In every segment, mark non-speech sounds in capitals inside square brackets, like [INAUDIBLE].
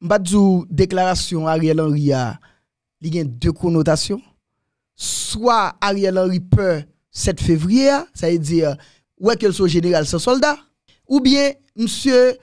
Mbadzou déclaration Ariel Henry a, il y a deux connotations. Soit Ariel Henry peut, 7 février, ça veut dire, ouais, qu'elle soit général sans soldat, ou bien, monsieur,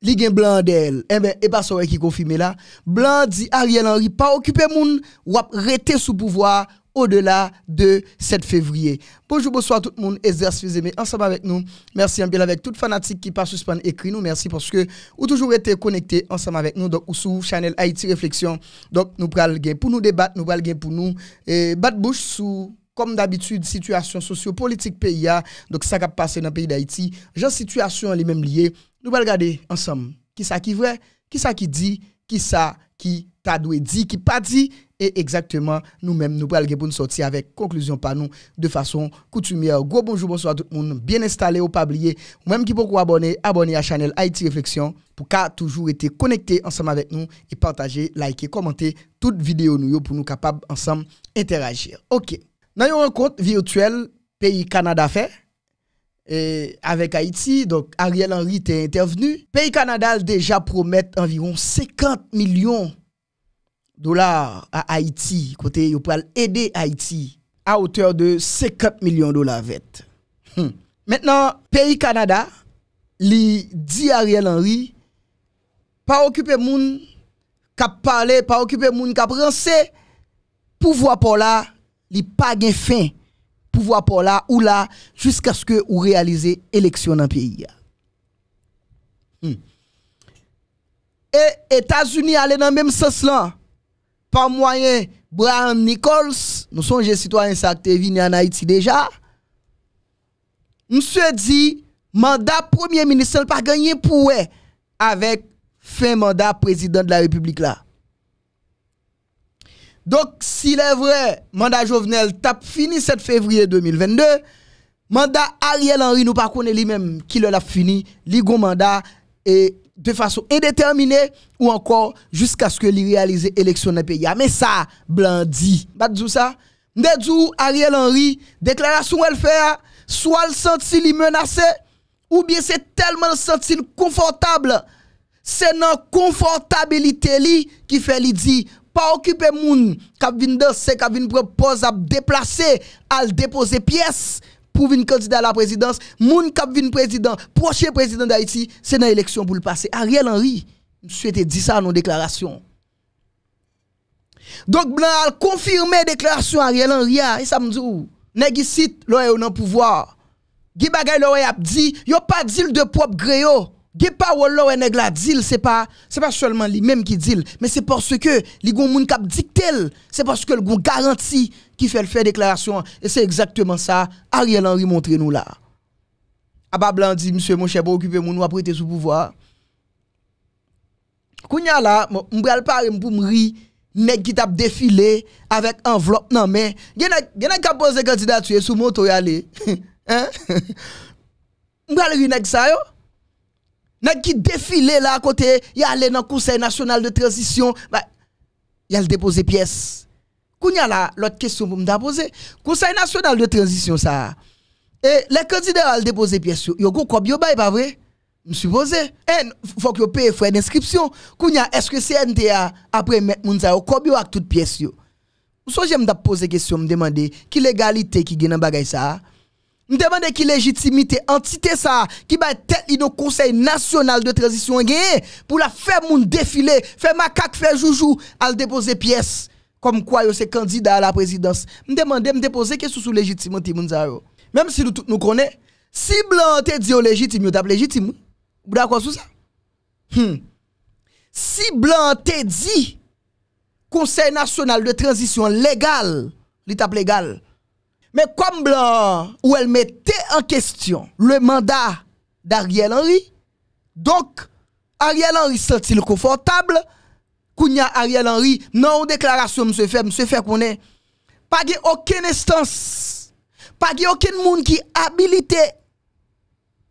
ligue Blandel, blanc eh ben, et pas qui confirme là, blanc dit Ariel Henry pas occupé moun, wap rete sous pouvoir, au-delà de 7 février. Bonjour, bonsoir tout le monde, exercice mais ensemble avec nous. Merci en bien avec toute fanatique qui pas suspend écrit nous. Merci parce que vous toujours été connecté ensemble avec nous. Donc, ou sous Channel Haïti Réflexion. Donc, nous prenons pour nous débattre, nous prenons pour nous et eh, bat bouche sous comme d'habitude, situation sociopolitique pays, donc ça qui passé dans le pays d'Haïti, genre situation les mêmes liées. Nous allons regarder ensemble qui ça qui vrai, qui ça qui dit, qui ça qui ta dit, qui pas dit, et exactement nous-mêmes, nous prenons pour nous sortir avec conclusion par nous de façon coutumière. Gros bonjour, bonsoir tout le monde, bien installé, ou pas oublié, même qui vous abonner, abonner à la chaîne Haïti Réflexion pour qu'à toujours être connecté ensemble avec nous et partager, liker, commenter toute vidéo nous pour nous capables ensemble interagir. Ok. Dans une rencontre virtuelle, pays Canada fait, eh, avec Haïti. Donc, Ariel Henry est intervenu. Pays Canada déjà promet environ 50 millions dollars à Haïti, côté yo pral aider Haïti à hauteur de 50 millions de dollars hmm. Maintenant, pays Canada li dit Ariel Henry pas occuper moun kap parler, pas occuper moun kap renser pouvoir pour là, li pas gen fin pouvoir pour là ou là jusqu'à ce que ou réaliser élection dans pays. Hmm. Et États-Unis aller dans le même sens là. Par moyen, Brian Nichols, nous sommes des citoyens qui venu en Haïti déjà. Monsieur dit, mandat premier ministre n'a pas gagné pour avec fin mandat président de la République là. Donc, s'il est vrai, mandat Jovenel tape fini 7 février 2022, mandat Ariel Henry nous pas lui-même qui l'a fini, le mandat et de façon indéterminée ou encore jusqu'à ce que l'y réalise élection dans le pays. Ah, mais ça, blandi. Pas dit ça. Ndedou Ariel Henry, déclaration elle fait, ah, soit le senti li menacé, ou bien c'est tellement le senti confortable. C'est notre confortabilité li qui fait li dit, pas occuper moun, qui vient danser, qui vient à déplacer, à déposer pièces ou venir candidat à la présidence, moun kap vin président, prochain président d'Haïti, c'est dans l'élection pour le passer. Ariel Henry, souhaitait dire ça dans nos déclarations. Donc, Blanc a confirmé déclaration Ariel Henry, ah, et ça me dit, nèg l'oeil un pouvoir. Gibagay l'oeil a dit, yo pas dit de propre gréo. Ge parole là nèg la dit c'est pas c'est pas seulement lui même qui dit mais c'est parce que li gon moun k'ap dictel c'est parce que le gon garanti qui fait le faire déclaration et c'est exactement ça Ariel Henry montrez nous là Abablan dit monsieur mon cher pour occuper mon nous prêter sous pouvoir Kounya là m'bral parler pour m'ri nèg qui tape défilé avec enveloppe non mais gen gen k'ap poser candidature sur moto y aller [LAUGHS] hein [LAUGHS] M'bral ri nèg ça yo Nèg qui défilé là à côté, il allé dans conseil national de transition, bah, il a déposé pièce. Kounya là, l'autre question pour me poser, conseil national de transition ça. Et les candidats ont déposé pièce, yo go kob yo bay pas vrai? Je suppose, il eh, faut que vous frais d'inscription. Est-ce que CNTA, après mettre moun sa, yo avec toute pièce? Vous so je me pose question, me demander, qui légalité qui gagne dans bagay ça? Nous demandons qui légitimité entité ça qui va tête le conseil national de transition hein, pour la faire mon défiler, faire macaque faire joujou à déposer pièce comme quoi yo c'est candidat à la présidence. Nous demandons de déposer question sous légitimité moun Même si nous tout nous connaissons, si blanc te dit légitime, au tape légitime. Vous d'accord sur ça hmm. Si blanc te dit Conseil national de transition légal, l'étape légale mais comme Blanc, où elle mettait en question le mandat d'Ariel Henry, donc Ariel Henry sent-il confortable a Ariel Henry, non, déclaration, monsieur fait, monsieur fait qu'on Pas de aucune instance, pas de aucun monde qui habilité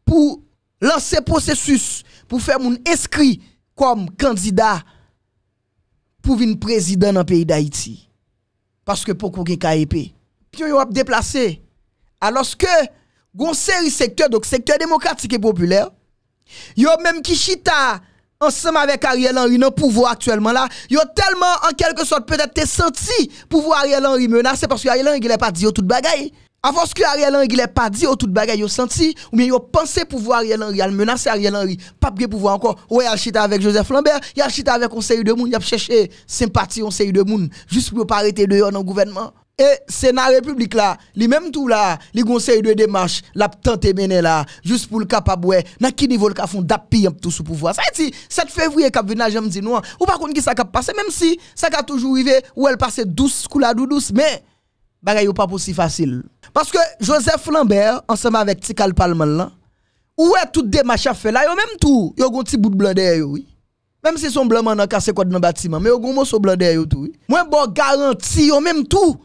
pour lancer processus, pour faire mon inscrit comme candidat pour venir président dans le pays d'Haïti. Parce que pour qu'on ait puis yo a déplacé. Alors que, gon série secteur, donc secteur démocratique et populaire, yon même qui chita ensemble avec Ariel Henry dans le pouvoir actuellement là, yon tellement en quelque sorte peut-être te senti pouvoir Ariel Henry menacé parce que Ariel Henry n'a pas dit tout bagaille. Avant ce que Ariel Henry il pas dit tout bagaille, yo senti ou bien ont pensé pouvoir Ariel Henry, menacer Ariel Henry, pas de pouvoir encore. Ouais, yon chita avec Joseph Lambert, il chita avec un série de Moun, il a cherché sympathie un série de moun, juste pour pas arrêter dehors dans le gouvernement. Et c'est la République là, les même tout là, les conseils de démarche, la tente mener là, juste pour le capable dans qui niveau le cas font d'appui tout sous pouvoir. Ça dit 7 février cap venir j'aime dit non, ou pas contre qui ça cap passé, même si ça a toujours arrivé ou elle passe douce coula douce mais bagaille pas pas aussi facile. Parce que Joseph Lambert ensemble avec Tikal Palman là, ou est toute démarche à faire là, yon même tout, yon gon petit bout de blanc oui. Même si son blanc n'a cassé quoi dans bâtiment, mais yo gon de blanc derrière tout oui. Moi bon garantie yon même tout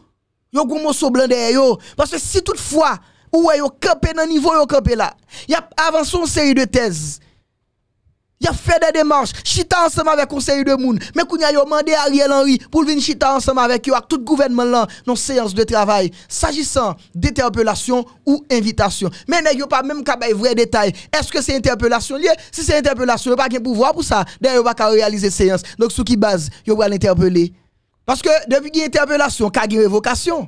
yo gon parce que si toutefois ou y camper nan niveau yo camper là y a avancé une série de thèses y a fait des démarches chita ensemble avec conseil de monde mais kounya demandé à Ariel Henry pour venir chita ensemble avec eux, avec tout gouvernement là une séance de travail s'agissant d'interpellation ou invitation mais n'y a pas même un vrai détail est-ce que c'est interpellation si c'est interpellation a pas de pouvoir pour ça d'ailleurs a pas réaliser séance donc sous qui base yo va l'interpeller parce que depuis qu'il y a interpellation, il y a révocation.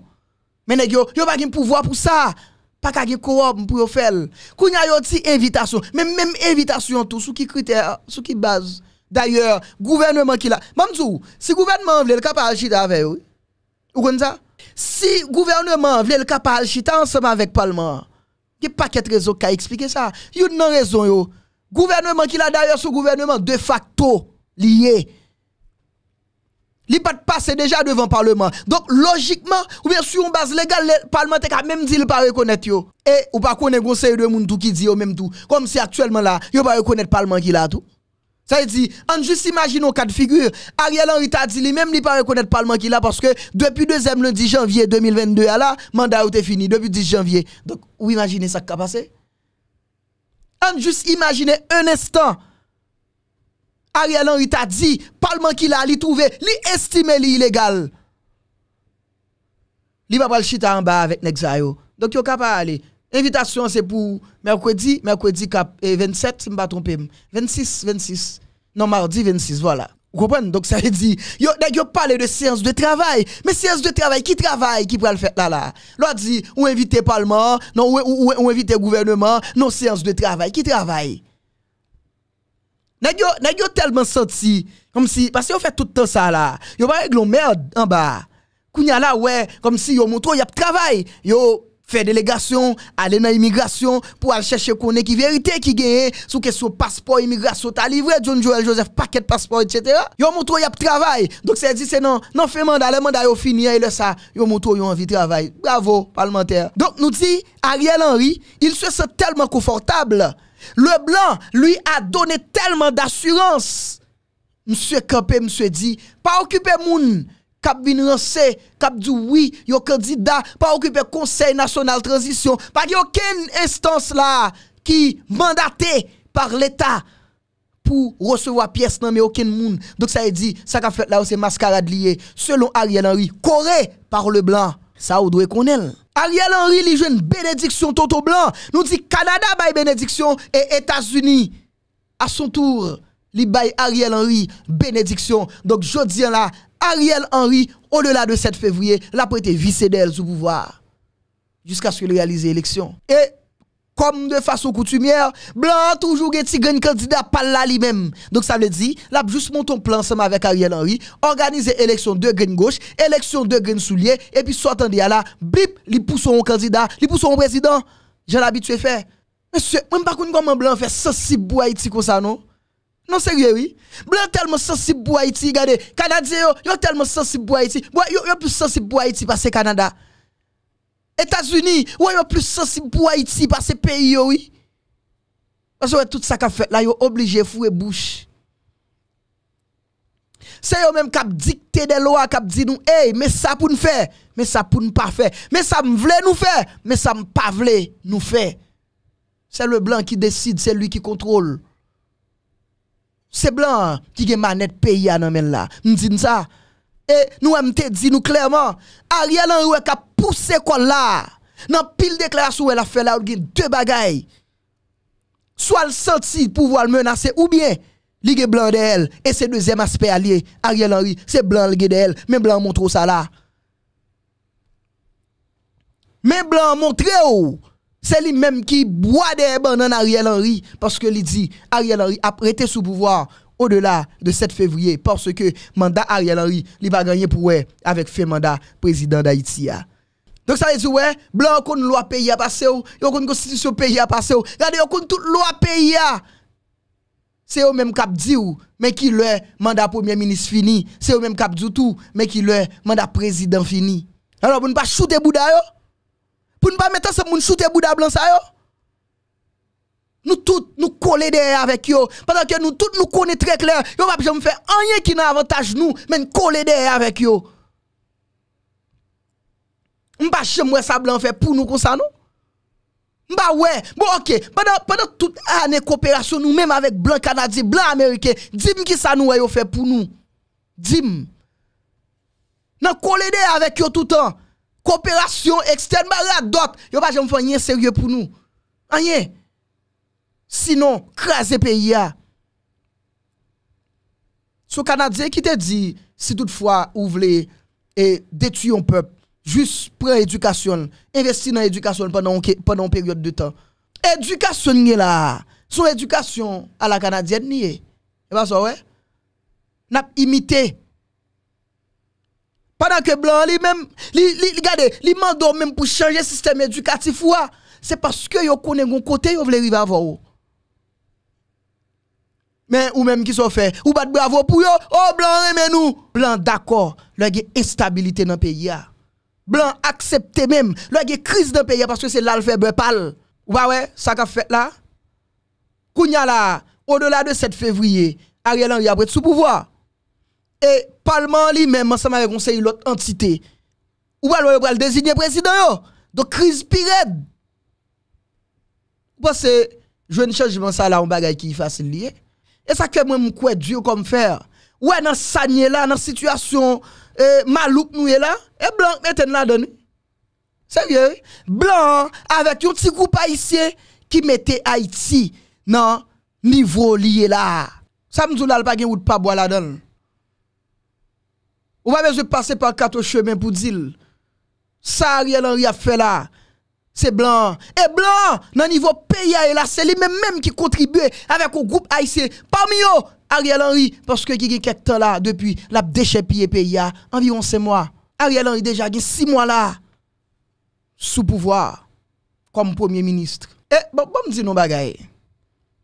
Mais il n'y a pas de pouvoir pour ça. Pas de y pour pour faire. il y a une invitation, même, même invitation, tout, sous qui critère, sous qui base. D'ailleurs, gouvernement qui l'a. Mamzou, si gouvernement veut le capable chita avec vous. Vous comprenez ça? Si gouvernement veut le capable chita ensemble avec parlement, il n'y a pas de raison qui expliquer ça. Il y a une raison. Yo. Gouvernement qui l'a d'ailleurs, ce gouvernement de facto lié li pas passer déjà devant le Parlement. Donc, logiquement, ou bien sur une base légale, le Parlement n'a même dit ne pas reconnaître yo. Et ou pas connaître conseil de monde qui dit même tout. Comme si actuellement là, yo pas reconnaître Parlement qui là tout. Ça veut dire, on juste imagine un cas de figure. Ariel Henry t'a dit même il pas reconnaître Parlement qui là parce que depuis 2e lundi janvier 2022 le là, mandat est fini, depuis 10 janvier. Donc, vous imaginez ça qui a passé? On juste imaginez un instant Ariel Henry t'a dit, parlement qu'il a, li trouvé, il estime li illégal. Li va pas chita en bas avec Nexayo. Donc yo pas aller. Invitation c'est pour mercredi, mercredi cap, 27, si me pas 26, 26. Non, mardi 26, voilà. Vous comprenez? Donc ça veut dire, yo, yo parle de séance de travail. Mais séance de travail, qui travaille, qui va le faire là là? L'autre dit, on invite parlement, non, on invite gouvernement, non, séance de travail, qui travaille? N'a yo, tellement senti comme si parce que fait tout le temps ça là. Yo pas de merde en bas. Kounya là ouais, comme si yo montre y a travail. Yo fait délégation, aller dans immigration pour aller chercher est qui vérité qui gagne sous question passeport immigration t'a livré John Joel Joseph paquet de passeport etc. Yo montre y a travail. Donc c'est dit c'est non, non fait mandat, le mandat yo fini et le ça, yo montre yo envie travail. Bravo parlementaire. Donc nous dit Ariel Henry, il se sent tellement confortable le blanc lui a donné tellement d'assurance. Monsieur Kampé, monsieur dit, pas occuper moun kap vin rense, kap du oui, yo candidat, pas occuper Conseil national transition, pas aucune instance là qui mandatée par l'État pour recevoir pièce non mais aucun moun. Donc ça dit ça qu'a fait là c'est mascarade lié selon Ariel Henry, coré par le blanc, ça ou doit connaître. Ariel Henry lui une bénédiction Toto Blanc. Nous dit Canada bail bénédiction et États-Unis à son tour li Ariel Henry bénédiction. Donc je dis là Ariel Henry au-delà de 7 février, la prêté vice d'elle sous pouvoir jusqu'à ce qu'il réalise l'élection. Et comme de façon coutumière, blanc toujours un petit candidat par là lui-même. Donc ça veut dire, là juste montons plan ensemble avec Ariel Henry, organiser élection de gagne gauche, élection de gagne soulier et puis soit à là, bip, li poussons un candidat, li poussons un président. J'en l'habitude de faire. Monsieur, même pas comment blanc fait sensible pour Haïti comme ça non non, sérieux, oui. Blanc tellement sensible pour Haïti, regardez. Canadiens, yo, yo tellement sensible pour Haïti. Yo, yo plus sensible pour Haïti parce que Canada. Etasuni, wè yon plus sensib pou Haiti pa se peyi yo wè. Aso wè tout sa ka fè, la yon oblige fwe bouch. Se yon mèm kap dikte de loa, kap di nou, hey, mè sa pou nou fè, mè sa pou nou pa fè, mè sa m vle nou fè, mè sa m pa vle nou fè. Se le blan ki deside, se lui ki kontrol. Se blan ki gen manet peyi ananmen la, mè din sa. E nou wè mte di nou klerman, Ariel Henry wè ka pousse kon la, nan pil deklarasyon wè la fè la ou gwen, dè bagay. Swa l senti pou wè l menase ou bie, li gen blan de el, e se dezem aspe a li, Ariel Henry, se blan li gen de el, men blan montre ou sa la. Men blan montre ou, se li men ki bwa de e ban nan Ariel Henry, paske li di, Ariel Henry ap rete sou pouvwaan. au-delà de 7 février parce que mandat Ariel Henry, il va gagner pour avec fait mandat président d'Haïti. Donc ça veut dire ouais, blanc la loi pays à passer, ou, la constitution pays à passer. Regardez, yon toute loi pays à c'est eux même cap dit mais qui le mandat premier ministre fini, c'est eux même cap dit tout, mais qui le mandat président fini. Alors pour ne pas shooter Bouddha yo, pour ne pas mettre ça pour shooter Bouddha blanc ça yo. Nous tous, nous coller derrière avec eux. Pendant que nous tous, nous connaissons très clair. Yo pas jamais faire rien qui n'a avantage nous, mais nous coller derrière avec eux. M'ba jamais ça blanc fait pour nous comme ça, non? Bah ouais, bon ok, pendant, pendant toute année coopération, nous même avec blanc canadien, blanc américain, dis-moi qui ça nous a fait pour nous. Dis-moi. Nous derrière avec yo tout le temps. Coopération externe, bah là d'autres, yo pas jamais faire rien sérieux pour nous. Rien. Sinon, craser pays. Ce Canadien qui te dit, si toutefois vous voulez et détruire un peuple, juste pour l'éducation, investir dans l'éducation pendant, pendant une période de temps. Éducation là, son éducation à la canadienne ni est. pas ça ouais. N'a imité. Pendant que blanc lui même, li, regardez, li même pour changer le système éducatif C'est parce que yo connaît un côté yo veut arriver Men, ou menm ki sou fe, ou bat bravo pou yo, o, oh, blan, remen nou, blan, d'akor, lò gen estabilite nan peyi ya. Blan, aksepte menm, lò gen kriz nan peyi ya, paske se lal febe pal, wawè, sa ka fet la, kounya la, o dola de 7 fevriye, a rè lan yabre tsu pouvoa, e, palman li menm, anseman yon se yon lot entite, wawè, lò gen designe prezidoyo, do kriz pired. Wase, jwen chanj, jwen sa la, an bagay ki yi fase liye, Et ça que moi, quoi Dieu comme faire. Ouais, dans Sagné là, dans situation eh, malouk nous là, et blanc, mettez là donné. Sérieux? Blanc, avec un petit groupe haïtien qui mettait Haïti dans niveau lié là. Ça me dit là, pas ou pas boire là-dedans. Ou va besoin de passer par quatre chemins pour dire. Ça, Ariel Henry a fait là c'est blanc. Et blanc, dans le niveau pays, c'est lui-même même qui contribue avec le groupe haïtien. Parmi eux, Ariel Henry, parce que qui y a quelques temps là, depuis, l'a déchépillé pays, hein. environ 6 mois. Ariel Henry déjà, il y a 6 mois là, sous pouvoir, comme premier ministre. Et, eh, bon, bon, dis non bagaille.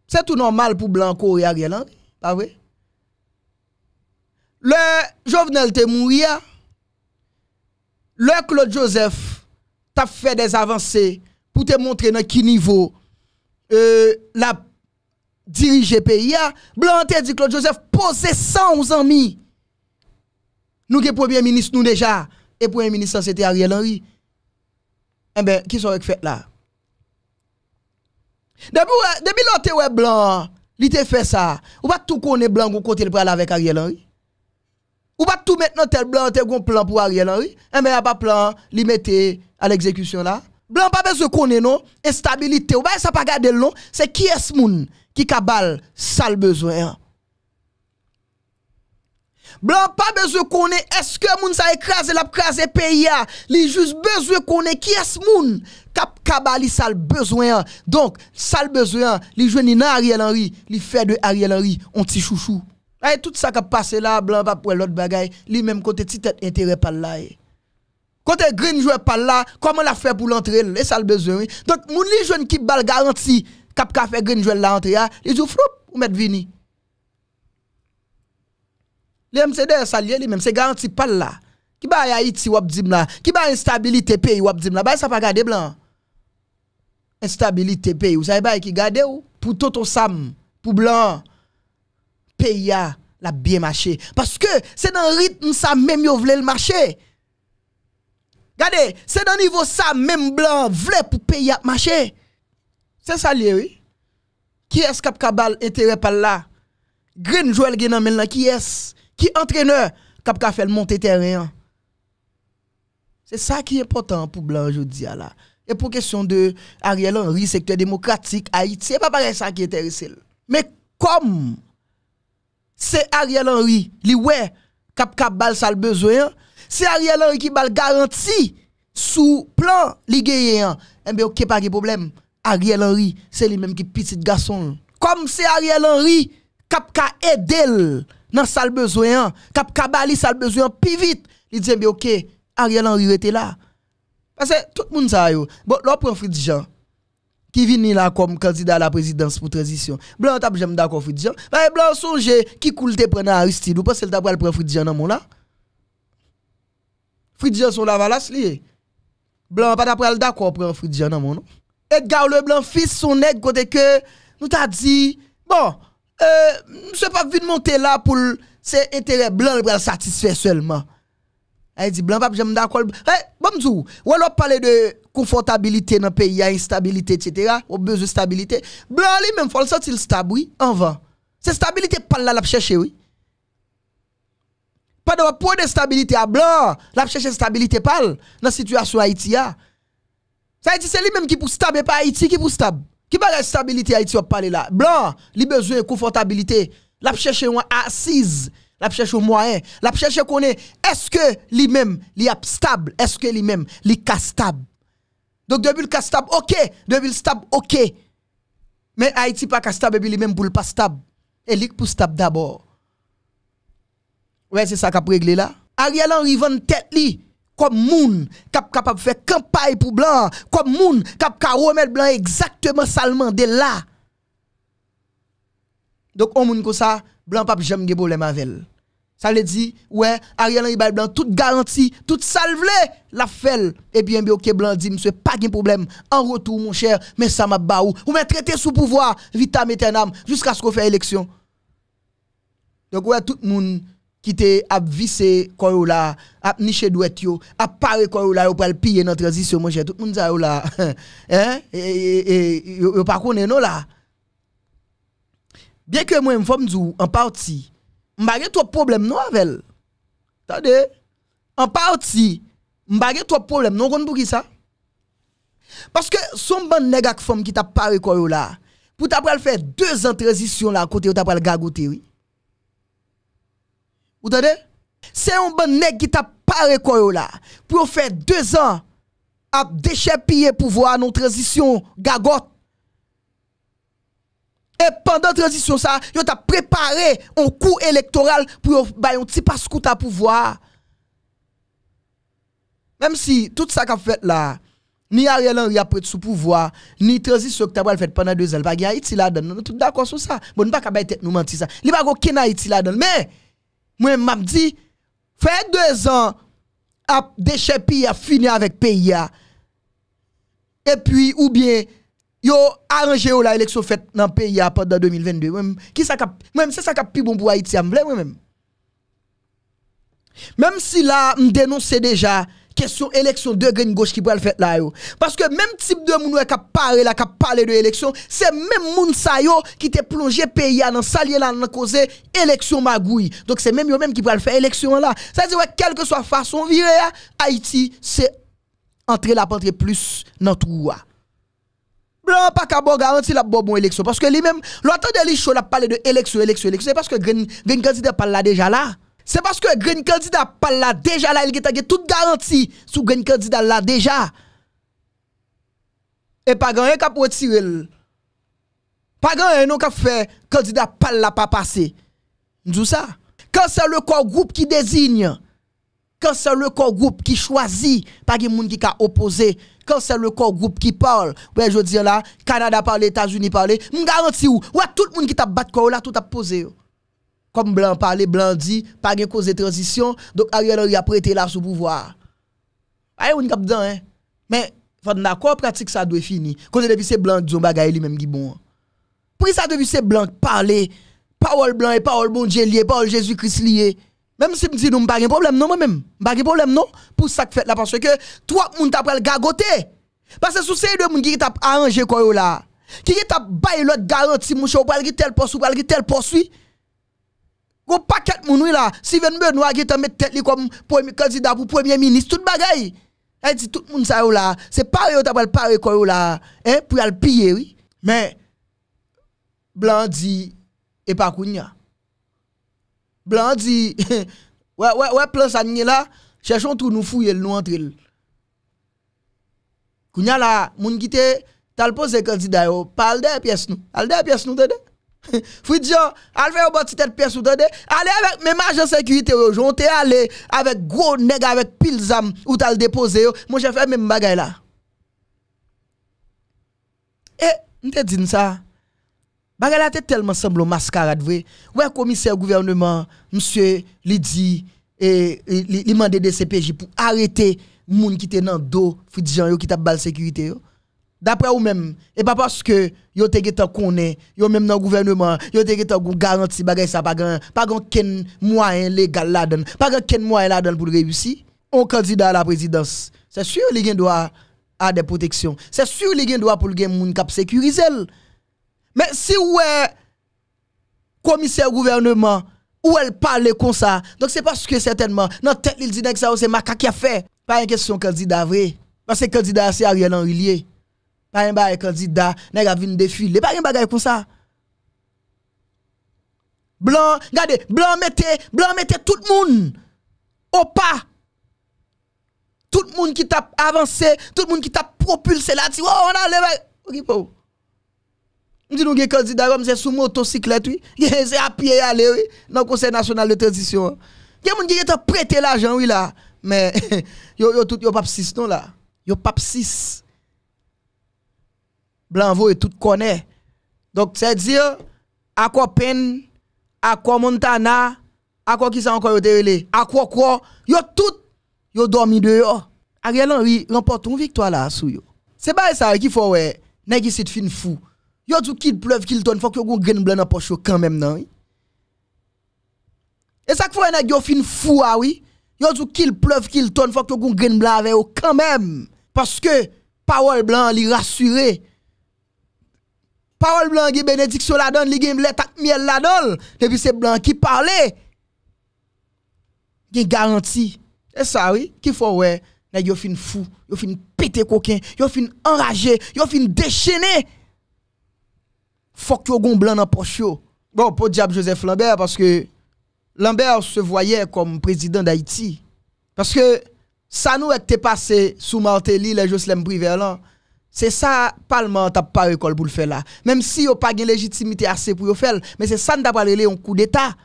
C'est tout normal pour Blanco et Ariel Henry, pas vrai? Le Jovenel Temouria, le Claude Joseph, as fait des avancées pour te montrer dans quel niveau euh, la diriger pays a blanc dit Claude Joseph posez sans amis nous le premier ministre nous déjà et premier ministre c'était Ariel Henry eh ben qui sont fait là depuis euh, depuis l'autre blanc il te fait ça ou pas tout connaître blanc au côté le avec Ariel Henry ou pas tout maintenant tel blanc, tel gon plan pour Ariel Henry. Eh mais a pas plan, li mette à l'exécution là. Blanc pas besoin est non, instabilité. Ou pas ça pas garder le nom, c'est qui est ce moun qui cabale sale besoin. Hein? Blanc pas besoin connaître est-ce que moun ça écrase l'a écrasé pays hein? Li juste besoin connaître qui est ce moun qui ça sale besoin. Hein? Donc sale besoin, li joue ni Ariel Henry, li fait de Ariel Henry un petit chouchou. Ay tout sa ka pase la, blan pa pou el lot bagay, li menm kote ti tet entere pal la e. Kote green jouel pal la, koman la fe pou l'antre, le sal bezon e. Donk moun li jwen ki bal garanti kap ka fe green jouel la antre ya, li jou froup ou met vini. Li mse de salye li menm se garanti pal la. Ki bay a iti wap zim la, ki bay instabili tepe yi wap zim la, bay sa pa gade blan. Instabili tepe yi, ou sa yi e bay e ki gade ou, pou toto sam, pou blan, blan. a la bien marché parce que c'est dans le rythme ça même yo le marché regardez c'est dans le niveau ça même blanc voulait pour payer marché c'est ça oui qui est cap cabal intérêt par là Green Joel qui est qui entraîneur cap ka fait monter terrain c'est ça qui est important pour blanc aujourd'hui là et pour question de Ariel Henry secteur démocratique Haïti c'est pas pareil ça qui intéressé mais comme c'est Ariel Henry, li ouais, cap cap bal sal besoin, c'est Ariel Henry qui bal garantie sous plan li Eh bien, OK pas de problème. Ariel Henry, c'est lui même qui petit garçon. Comme c'est Ariel Henry cap ka aider dans sal besoin, cap ka bali sal besoin plus vite. Il dit eh OK, Ariel Henry était là. Parce que tout le monde ça yo. Bon, l'on prend Fritz Jean. Ki vini la kom kandida la prezidans pou tradisyon. Blan tap jem dako Fridjan. Ba e blan sonje ki koul te prena Aristide ou pa sel tap pral pran Fridjan nan moun la? Fridjan son la valas li e. Blan pa tap pral dako pran Fridjan nan moun no? E gaw le blan fis son ek kote ke nou ta di. Bon, nou euh, se pa vin moun te la pou se entere blan le pral satisfe selman. Ay di, blan, pap, jem mda akol. Hey, bomzou, wè lò pale de konfortabilite nan peyi ya instabilite, et cetera, wè bezwe stabilite. Blan li mèm fòl sotil stab, oui, anvan. Se stabilite pal la lap chèche, oui. Pad wè pouen de stabilite ya, blan, lap chèche stabilite pal nan situasyon Haiti ya. Sa Haiti se li mèm ki pou stab, e pa Haiti ki pou stab. Ki ba la stabilite Haiti wè pale la? Blan, li bezwe konfortabilite, lap chèche wè asiz. La au moyen, la pcheche. qu'on est-ce que lui-même li est stable, est-ce que lui-même li est stable. Donc depuis le stable, OK, depuis le stable, OK. Mais Haïti pas stable et puis lui-même boule pas stable. Et lui pour stable d'abord. Ouais, c'est ça qu'a réglé là. Ariel Henry vend tête li comme moun cap capable faire campagne pour blanc, comme moun cap ka remettre blanc exactement salement de là. Donc on moun comme ça blanc pape j'aime de problème avec elle. Ça le dit, ouais, Ariel Henry blanc, toute garantie, toute salve, la felle. Et eh bien, bien, ok, blanc dit, monsieur, pas de problème. En retour, mon cher, mais ça m'a baou. Ou m'a traité sous pouvoir, vite, bien, jusqu'à ce qu'on fait élection. Donc, ouais, tout le monde qui était bien, visser quoi là, à nicher douet yo, à parer quoi là, pas le piller notre transition, mon cher. Tout le monde ah, oh là, [LAUGHS] hein, et, et, et, pas est non là. Bien ke mwen mfom djou, an pa ot si, mbagye to problem nou avèl. Tade, an pa ot si, mbagye to problem nou konn bougi sa. Paske son ban neg ak fom ki ta pare koyou la, pou ta pral fè 2 an trésisyon la kote ou ta pral gagote ou. Tade, se yon ban neg ki ta pare koyou la, pou fè 2 an ap dechèpye pou vwa nou trésisyon gagote. Et pendant transition ça, yo t'a préparé un coup électoral pour un petit passe-coup à pouvoir. Même si tout ça qu'a fait là, ni Ariel Henry a pris sous pouvoir, ni transition que t'a fait pendant deux ans, pas Haïti là dedans. Nous tout d'accord sur ça. Bon, pas capable tête nous mentir ça. Il pas aucun Haïti là dedans. Mais moi m'a dit fait deux ans à déchets a fini avec pays Et puis ou bien yo arrangé la élection faite dans le pays de 2022. Même, qui même c'est ça qui plus bon pour Haïti, hein, même. Même si là, on dénonce déjà question élection de green gauche qui pourrait le faire là yo. Parce que même type de moun qui a parlé qui de élection, c'est même moun sa yo qui te plongé pays dans salier là, dans cause élection magouille. Donc c'est même yo même qui pourrait le faire élection là. Ça veut dire quelle que soit façon virée, Haïti, c'est entrer la pentre plus dans tout. Blan pa ka bo garanti la bo bon eleksyon. Paske li men, lo atan de li chou la pale de eleksyon, eleksyon, eleksyon. Se paske gen kandida pale la deja la. Se paske gen kandida pale la deja la, el geta ge tout garanti sou gen kandida la deja. E pa gen en kap woti wel. Pa gen en nou kap fe kandida pale la pa pase. Ndou sa? Kan sa le kwa ou group ki designe, Kan ser le kor group ki chwazi, pa gen moun ki ka opose. Kan ser le kor group ki parle. Ben, jwo diyan la, Kanada parle, Etats-Unis parle, moun garanti ou. Ou a tout moun ki tap bat kor, ou la tout ap pose. Kom blan parle, blan di, pa gen kose transisyon, dok a yon yon aprete la sou pouvoar. A yon yon kap dan, he. Men, vat nan kor pratik sa dwe fini. Kon se devise blan, diyon bagay li menm gibon. Po yon sa devise blan, parle, pa ou al blan, pa ou al moun diyen liye, pa ou al jesu kris liye. Mèm si m di nou m bagi problem nou mèm, bagi problem nou, pou sak fèt la pansoy ke, 3 moun tap wèl gagote, pasè sou se yè dè moun ki ki tap anje koyou la, ki ki tap bay lòt garanti moun chò, wèl ki tel poswi, wèl ki tel poswi, wèl ki tel poswi, moun wèl la, si ven mèd nou wèl ki te met tèt li kòm kòzida pou premier minis, tout bagay, se parè wèl parè koyou la, pou yèl piye wè, mè, blan di epakoun ya, Blan di, wè [LAUGHS] plos an nye la, chèchon tou nou fouye l nou antril. Kounya la, moun gite, tal pose kòl di dayo, pa al deye piyes nou, al deye piyes nou dade. [LAUGHS] Fou di yo, al fè yo bò ti tèt piyes nou dade, alè avèk mè maje sekurite yo, jonte alè, avèk gwo neg avèk pil zam, ou tal depose yo, moun jè fè mè m bagay la. E, eh, n te din sa? Bagay la tellement semble mascarade vrai. Ouais commissaire gouvernement monsieur li il et li mandé CPJ pour arrêter moun qui était dans dos Fridjan yo qui t'a bal sécurité yo. D'après ou même et pas parce que yo te getan konnen yo même dans gouvernement, yo te getan garanti bagay ça pas grand pas grand ken moyen légal la donne, pas grand ken moyen la donne pour réussir. On candidat à la présidence. C'est sûr li gen droit à des protections. C'est sûr li gen droit pour le gen moun k'ap sécuriser. Men si ou e komiser gouvernement, ou el pale kon sa, donk se paske certainman, nan tet li li di nek sa ou se maka ki a fe, pa yon kesyon kandida vre. Mas se kandida se a riyen an riliye. Pa yon ba e kandida, nek a vin defile, pa yon ba gaye kon sa. Blan, gade, blan mette, blan mette tout moun. O pa. Tout moun ki tap avanse, tout moun ki tap propulse la ti, wou wou nan le vay, wou ki pouw. Je dis nous que candidat c'est sous motocyclette oui, c'est à pied aller oui, dans le Conseil national de transition. Il y a gens qui ont prêté l'argent oui là, mais ils n'ont tout pas 6 non là. Yo pas 6. Blanvo et tout connaît. Donc c'est à dire à quoi peine à quoi Montana, à quoi qui ça encore relé, à quoi quoi, yo tout e ont dormi dehors. Ariel Henry remporte une victoire là sous yo. C'est pas ça qu'il faut ouais, nèg ici fin fou. Yo dit qu'il pleuve, qu'il tonne, faut que vous grain blanc dans poche quand même non. Et ça que faut un yo fin fou ah oui. Yo dit qu'il pleuve, qu'il tonne, faut que vous grain blanc avec quand même parce que parole blanc li rassuré. Parole blanc qui bénédiction la donne, li gagne l'état miel la donne. Depuis c'est blanc qui parlait. Gen garantie. Et ça oui, qu'il faut ouais, nèg yo fin fou, yo fin pété coquin, yo fin enragé, yo fin déchaîné. Fok yo gon blanc dans poche Bon, pour diable Joseph Lambert, parce que Lambert se voyait comme président d'Haïti. Parce que ça nous était passé sous Martelly, les Jocelyn Priverlan. C'est ça, Parlement t'a pas école pour le faire là. Même si yon pas de légitimité assez pour le faire, mais c'est ça n'a pas un coup d'État.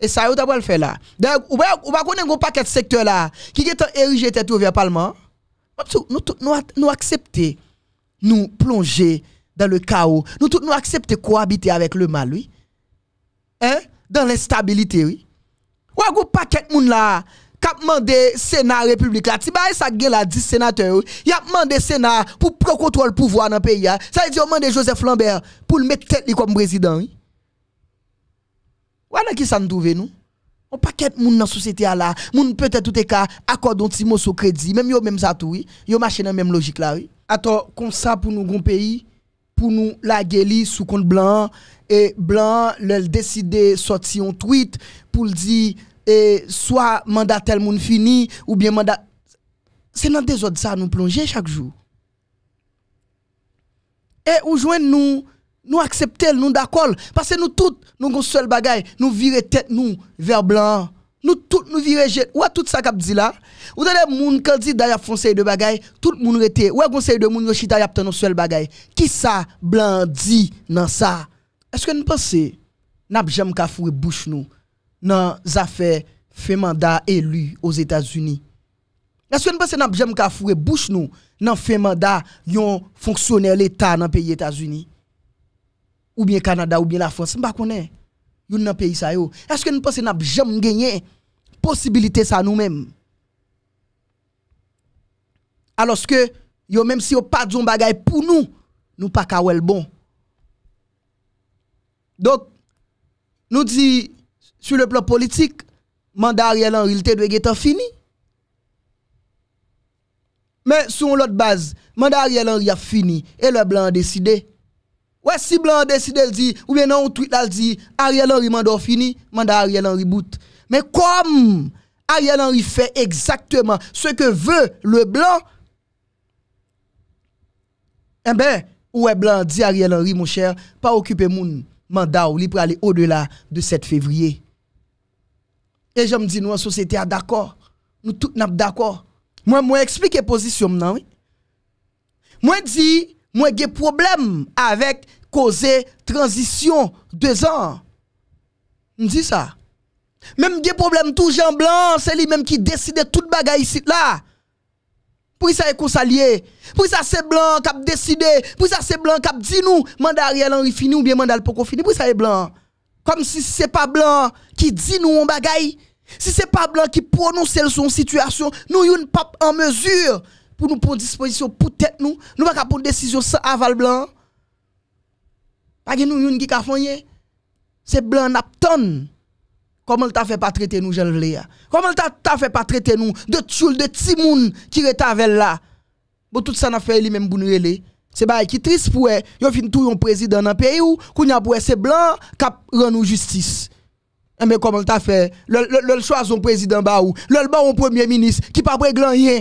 Et ça yon t'a pas le faire là. D'ailleurs, ou pas connaître un paquet de secteurs là, qui est érigé tête ouvert Parlement. Nous, nous, nous accepter, nous plonger dans le chaos. Nous tous nous acceptons cohabiter avec le mal, oui. Hein? Dans l'instabilité, oui. Ou a paquet moun là, demandé mandé Sénat République si vous ça la 10 sénateurs, y a mandé Sénat pour prendre contrôle pouvoir dans le pays. Hein. Ça veut dire mandé Joseph Lambert pour le mettre tête comme président, oui. Voilà qui ça nous trouve nous. On paquet moun dans société là, moun peut-être tout est cas accordon ti mot sur crédit, même yo même ça tout, oui. Yo marche dans même logique là, oui. Attends, comme ça pour nous gon pays pour nous la sous compte blanc et blanc le décider sortir on tweet pour dire et soit mandat tel fini ou bien mandat c'est dans des autres ça nous plonger chaque jour et ou nous nous accepter nous d'accord parce que nous tous nous gon seul bagaille nous virer tête nous vers blanc nous tous nous virer Ou à tout ça qu'a dit là. Ou dans les moun candidat y a conseil de bagaille tout le monde rete. Ou à conseil de moun chita y a ton seul bagaille Qui ça dit dans ça? Est-ce que nous pensons n'a jamais qu'à fourrer bouche nous dans affaires fait mandat élu aux États-Unis? Est-ce que nous pensons n'a jamais qu'à fourrer bouche nous dans fait mandat yon fonctionnaire l'État dans pays États-Unis? Ou bien Canada ou bien la France, on ne connaît pas. yon nan peyi sa yo, eske nou pasen ap jem genye, posibilite sa nou menm, aloske, yo menm si yo pat zon bagay pou nou, nou pa kawel bon, dok, nou di, sou le plan politik, mandari elan rilte dwe getan fini, men sou lout baz, mandari elan rilte fini, e le blan deside, Ouais, si Blanc décide de dire, ou bien non, tweet là, dit, Ariel Henry mandat fini, mandat Ariel Henry bout. Mais comme Ariel Henry fait exactement ce que veut le Blanc, eh bien, ouais, Blanc dit Ariel Henry, mon cher, pas occuper mon mandat ou libre aller au-delà de 7 février. Et j'aime dire nous, en société ah, d'accord. Nous tous pas d'accord. Moi, moi, explique position, non, oui. Moi, dis, moi j'ai problème avec causer transition deux ans. Je dis ça. Même des problèmes tout Jean Blanc, c'est lui-même qui décide tout bagaille ici là. Pour ça est consalié. Pour ça c'est Blanc qui a décidé. Pour ça c'est Blanc qui a dit nous, mandat Ariel fini ou bien mandat Poco fini. Pour ça est Blanc. Comme si c'est pas Blanc qui dit nous on bagaille. Si c'est pas Blanc qui prononce son situation, nous sommes pas en mesure pour nous prendre disposition pour tête nous. Nous pas prendre décision sans aval blanc. Pas que nous une qui fait. C'est blanc n'attend Comment t'a fait pas traiter nous Jean Comment t'a t'a fait pas traiter nous de tchoul de timoun qui avec là. Bon tout ça n'a fait lui même pour nous C'est pas qui triste pour eux. ont fin tout un président dans pays où a pour c'est blanc cap rend nous justice. Eh, mais comment t'a fait le, le, le choix son président ba ou le ba un premier ministre qui pas réglé rien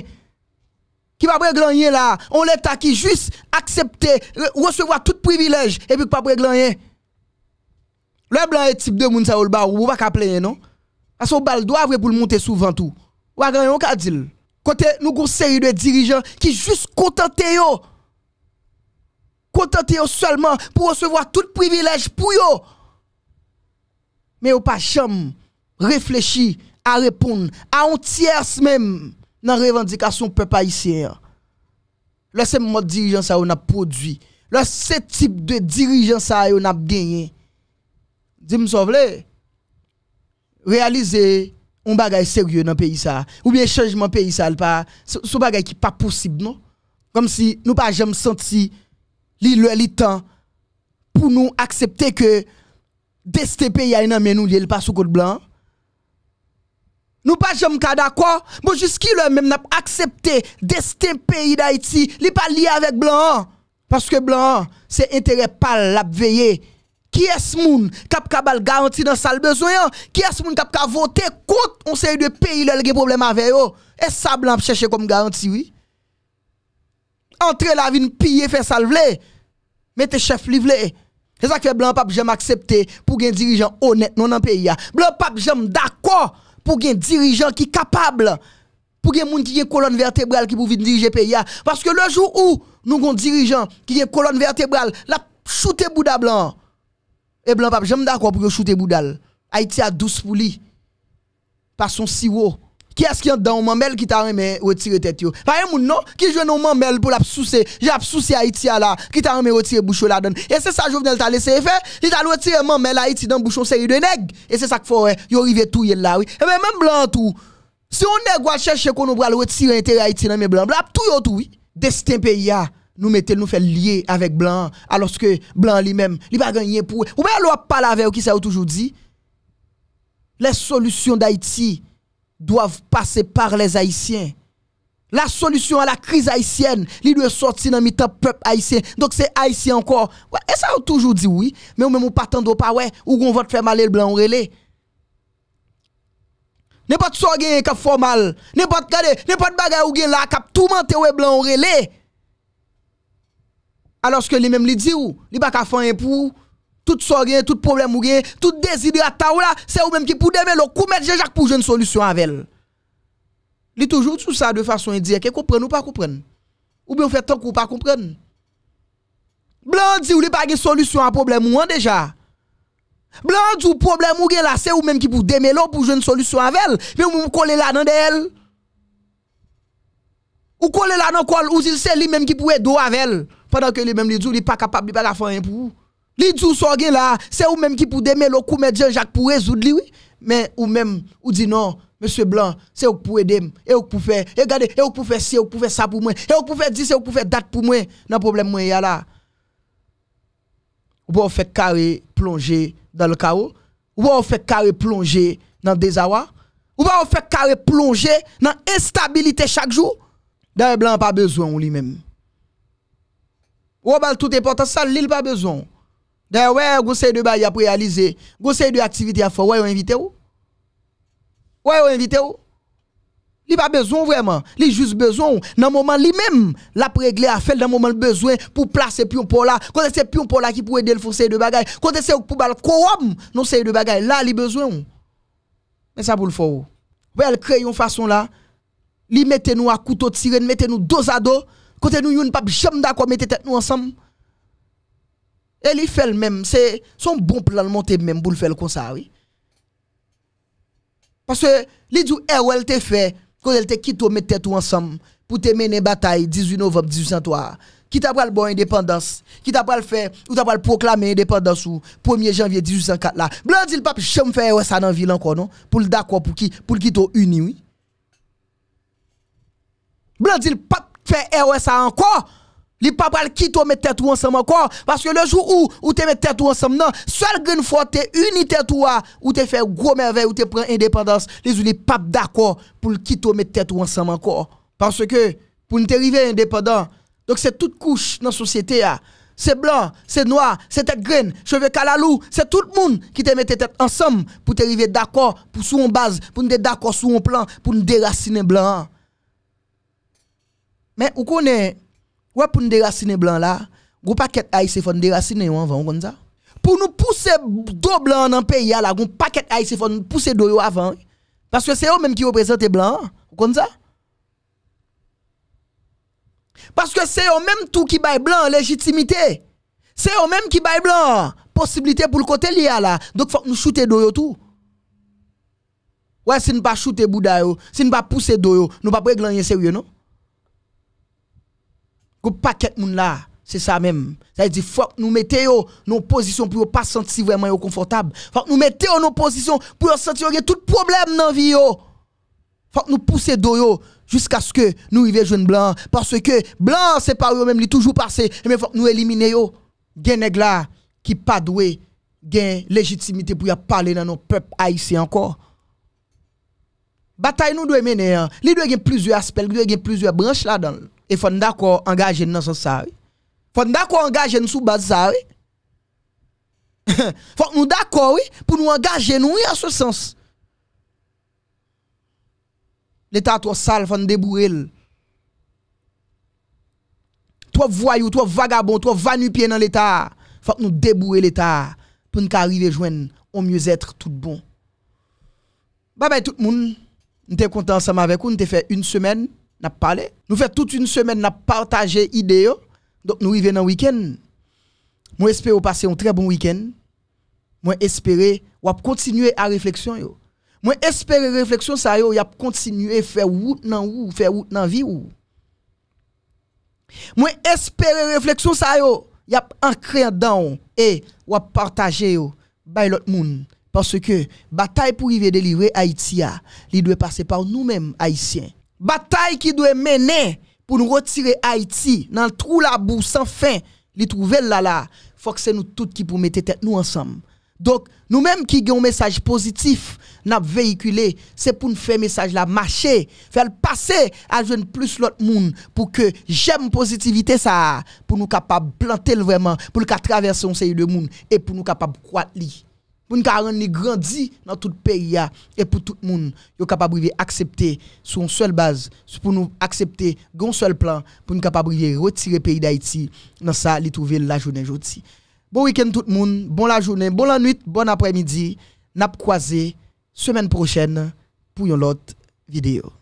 qui va régler là. On l'État qui juste accepte, recevoir tout privilège et puis pas régler rien. Le blanc est type de moun sa ou le ou pas appeler non Parce qu'on bal doit pour le monter souvent tout. Ou a on ka dit. Côté nous une série de dirigeants qui juste contenté yo. Contenté seulement pour recevoir tout privilège pour eux, Mais ou pas chum, réfléchi à répondre à un tiers même dans la revendication peuple haïtien. Là, c'est mode dirigeant ça on a produit. Là, ce type de dirigeant ça on a gagné. Dis-moi, Réaliser un bagage sérieux dans le pays ça. Ou bien changement pays ça, ce n'est bagage qui pas possible, non? Comme si nous pas jamais senti le temps pour nous accepter que dès ce pays a une main nous, il pas sous code blanc. Nous pas jamais d'accord, bon jusqu'à là même n'a accepté destin pays d'Haïti, li pas lié avec blanc parce que blanc c'est intérêt pas l'a veiller. Qui est-ce qui a kabal garantie dans sa besoin Qui est-ce moun qui a contre on série de pays a des problèmes avec eux Et ça blanc cherche comme garantie oui. dans la vie piller faire ça Mettez chef livre C'est ça que blanc pas jamais accepté pour un dirigeant honnête non dans pays Blanc pas jamais d'accord pour un dirigeant qui est capable, pour un monde qui est colonne vertébrale qui venir diriger le pays. Parce que le jour où nous avons un dirigeant qui est colonne vertébrale, la shooter Bouddha blanc. Et eh blanc, j'aime d'accord pour shooter Bouddha. Haïti a douce pour lui. Par son sirop. Ki esk yon dan ouman mel ki ta reme rotire tet yo. Pari moun nou, ki jwen ouman mel pou la p'souse, jè la p'souse Haiti a la, ki ta reme rotire bouchon la don. E se sa jo vnen ta lese e fe, li ta rotire ouman mel Haiti dan bouchon seri de neg. E se sa k fòre, yo rive tou yel la. E eh men mèm blan tou. Se yon neg wad chèche konou bral rotire interi Haiti nan mèm blan, blan ap tou yo tou. Destin pe ya, ah. nou mette nou fè liye avèk blan, aloske blan li mèm, li pa ganyen pou. Ou mèm lò ap palave wèk ki sa yo doivent passer par les Haïtiens. La solution à la crise haïtienne, il doit sortir dans le peuple haïtien. Donc c'est haïtien encore. et ça, on toujours dit oui. Mais on même pas tant pas, ouais, ou on va faire mal le blanc, relé. relais. N'est pas de soi qui a fait mal. N'est pas de gade, n'est pas de fait ou là, qui a tout menté ou blanc, relé, relais. Alors que lui-même, lui dit ou, il pas qu'à faire un pour Tout sor gen, tout problem ou gen, tout desi de ata ou la, se ou menm ki pou deme lo, kou met jejak pou jen solusyon anvel. Li toujou tou sa de fason diye ke koupren ou pa koupren. Ou ben fè tonk ou pa koupren. Blandi ou li bagen solusyon an problem ou an deja. Blandi ou problem ou gen la, se ou menm ki pou deme lo, pou jen solusyon anvel. Menm ou kole la nan de el. Ou kole la nan kol ou zil se li menm ki pou edo anvel. Pendan ke li menm li djou li pa kapap, li pa la fanyen pou ou. Li djou so gen la, c'est ou même qui pouvez démêler le coup mettre Jean-Jacques pour résoudre lui, oui. Mais ou même ou dit non, monsieur Blanc, c'est ou pour aider, et ou faire, et regardez, et ou faire ci, e ou faire ça pour moi, et ou pour faire dire, vous ou faire date pour moi. Nan problème moi y a là. Ou pour faire carré plonger dans le chaos, ou vous faire carré plonger dans le désarroi, ou vous faire carré plonger dans l'instabilité chaque jour. D'ailleurs Blanc pas besoin lui même. Ou bal tout important ça, l'île pas besoin. D'ailleurs, ouais, conseil de bail à réaliser, conseil de activité a fait. ouais, on invite ou? Ouais, on invite ou? Il pas besoin vraiment, il juste besoin dans le moment lui-même, la régler a fait dans moment besoin pour placer pion pour là, quand c'est pion Pola là qui pour aider le conseil de bagay, quand c'est pour bal quorum, non c'est de bagay là, il besoin. Mais ça pour le faire. Ouais, elle crée une façon là, il mettez nous à couteau tiré, mettez nous dos à dos, quand nous yon pas jamais d'accord mettez tête nous ensemble. Et il fait le même. C'est son bon plan de monter même pour le faire comme ça, oui. Parce que, il dit, eh, elle fait, quand elle te quitte, mettre tout ensemble pour te mener bataille 18 novembre 1803. Qui t'a pas le bon indépendance, qui t'a pas le fait, ou t'a pas le proclamer indépendance ou 1er janvier 1804 là. Blanc dit le pape, jamais faire ça dans la ville encore, non? Pour le d'accord, pour qui, pour qui uni, oui. Blanc pape, fait eh, ça encore les papas, pral quitte ou tête ensemble encore parce que le jour où ou te mettre tête ensemble non, seul une fois unité toi ou te fait gros merveille ou te prend indépendance, les ou li d'accord pour quitter met têtes tête ensemble encore parce que pour nous arriver indépendant. Donc c'est toute couche dans la société C'est blanc, c'est noir, c'est tête graine, cheveux calalou, c'est tout le monde qui te mettait tête ensemble pour arriver d'accord, pour sous une base, pour nous d'accord sous un plan, pour nous déraciner blanc. Mais où connaît ou pour nous déraciner blanc là, vous paquet haïtien pas déraciner avant, avant comme ça. Pour nous pousser dos blanc dans le pays là, gros paquet haïtien font pousser d'eau avant parce que c'est eux même qui représentent blanc, comme ça. Parce que c'est eux même tout qui bail blanc légitimité. C'est eux même qui bail blanc possibilité pour le côté lié là. Donc faut que nous shooter d'eau tout. Ouais, si nous pas shooter Bouddha, si nous pas pousser d'eau, nous pas régler rien sérieux non paquet moun là, c'est ça même. Ça veut dire faut que nous mettions nos positions pour pas sentir vraiment confortable. Faut que nous mettions nos positions pour sentir tout problème dans la vie faut que nous pousser d'oyo jusqu'à ce que nous arrivions jeune blanc parce que blanc c'est pas eux même sont toujours passé mais faut que nous éliminions yo gen nèg qui pas doué gen légitimité pour y parler dans nos peuples haïtiens encore bataille nous doit mener Il hein. doit avoir plusieurs aspects il doit avoir plusieurs branches là dedans et faut d'accord engager dans ce ça. Faut d'accord engager sous base Il [LAUGHS] faut nous d'accord pour nous engager nous en ce sens. L'état trop sale faut débrouiller. Toi voyou, toi vagabond, toi pied dans l'état. Faut nous débrouiller l'état pour nous arriver joindre au mieux être tout bon. Bye bye tout le monde. Nous sommes contents ensemble avec vous. Nous avons fait une semaine n'a parlé. Nous faisons toute une semaine, n'a partagé idées. Donc nous arrivons dans le week-end. Moi espère passer un très bon week-end. Moi espérer ou continuer à réflexion yo. Moi espérer réflexion ça yo, y a continuer faire route dans ou faire route dans vie ou. Moi espérer réflexion ça yo, y a ancré dedans et ou partager yo l'autre parce que bataille pour y délivrer Haïti, il doit passer par nous-mêmes haïtiens bataille qui doit mener pour nous retirer Haïti dans le trou la boue sans fin, les trouver là là, faut que c'est nous tous qui pour mettre tête nous ensemble. Donc nous-mêmes qui avons un message positif, n'a véhiculé, c'est pour nous faire un message là marcher, faire le passer à jeune plus l'autre monde pour que j'aime positivité ça pour nous de planter vraiment pour nous traverser un série de monde et pour nous de croître pour nous faire grandir dans tout le pays et pour tout le monde yo capable de accepter sur une seule base pour nous accepter un seul plan pour nous capable de retirer pays d'Haïti dans ça les trouver la journée aujourd'hui bon week-end tout le monde bon la journée bon la nuit bon après-midi n'a croisé semaine prochaine pour une autre vidéo